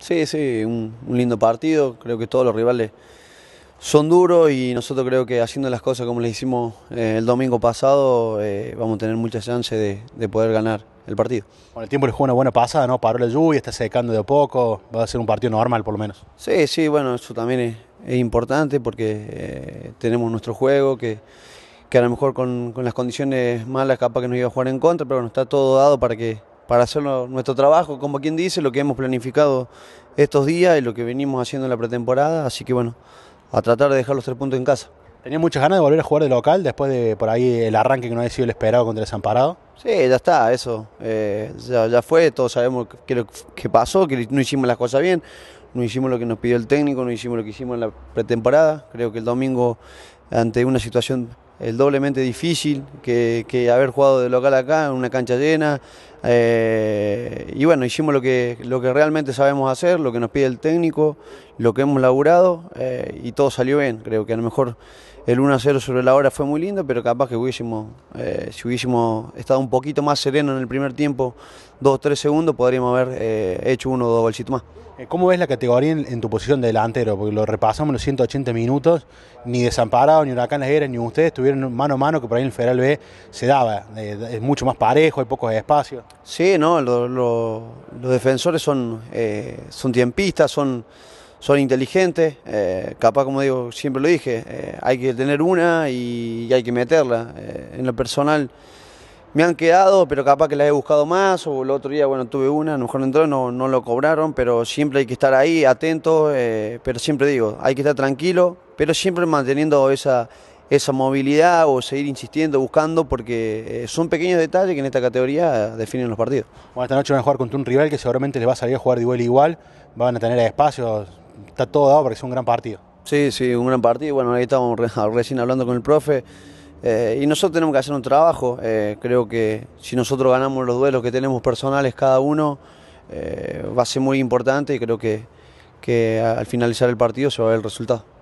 Sí, sí, un, lindo partido. Creo que todos los rivales son duros y nosotros creo que haciendo las cosas como les hicimos eh, el domingo pasado, eh, vamos a tener muchas chances de, poder ganar el partido. Con el tiempo le jugó una buena pasada, ¿no? Paró la lluvia, está secando de a poco. Va a ser un partido normal, por lo menos. Sí, sí, bueno, eso también es, importante porque eh, tenemos nuestro juego que a lo mejor con, con las condiciones malas capaz que nos iba a jugar en contra, pero bueno, está todo dado para que para hacer nuestro trabajo, como quien dice, lo que hemos planificado estos días y lo que venimos haciendo en la pretemporada. Así que bueno, a tratar de dejar los tres puntos en casa. ¿Tenías muchas ganas de volver a jugar de local después de por ahí el arranque que no ha sido el esperado contra el desamparado? Sí, ya está, eso. Eh, ya, fue, todos sabemos qué pasó, que no hicimos las cosas bien, no hicimos lo que nos pidió el técnico, no hicimos lo que hicimos en la pretemporada. Creo que el domingo, ante una situación el doblemente difícil que, que haber jugado de local acá, en una cancha llena, eh, y bueno, hicimos lo que, lo que realmente sabemos hacer, lo que nos pide el técnico, lo que hemos laburado eh, y todo salió bien. Creo que a lo mejor el 1 0 sobre la hora fue muy lindo, pero capaz que hubiésemos, eh, si hubiésemos estado un poquito más sereno en el primer tiempo, 2 o 3 segundos, podríamos haber hecho uno o dos bolsitos más. ¿Cómo ves la categoría en, tu posición de delantero? Porque lo repasamos los 180 minutos, ni Desamparado, ni Huracán Las ni ustedes tuvieron mano a mano que por ahí en el Federal B se daba. es mucho más parejo, hay pocos espacios. Sí, no, los defensores son, eh, son tiempistas, son, son inteligentes, eh, capaz como digo, siempre lo dije, eh, hay que tener una y, hay que meterla. en lo personal me han quedado, pero capaz que la he buscado más, o el otro día, bueno, tuve una, a lo mejor no entró, no, no lo cobraron, pero siempre hay que estar ahí, atento, pero siempre digo, hay que estar tranquilo, pero siempre manteniendo esa esa movilidad o seguir insistiendo, buscando, porque eh, son pequeños detalles que en esta categoría definen los partidos. Bueno, esta noche van a jugar contra un rival que seguramente les va a salir a jugar de igual igual, van a tener espacio, está todo dado porque es un gran partido. Sí, sí, un gran partido. Bueno, ahí estamos recién hablando con el profe. Eh, y nosotros tenemos que hacer un trabajo. Eh, creo que si nosotros ganamos los duelos que tenemos personales cada uno, va a ser muy importante y creo que, que al finalizar el partido se va a ver el resultado.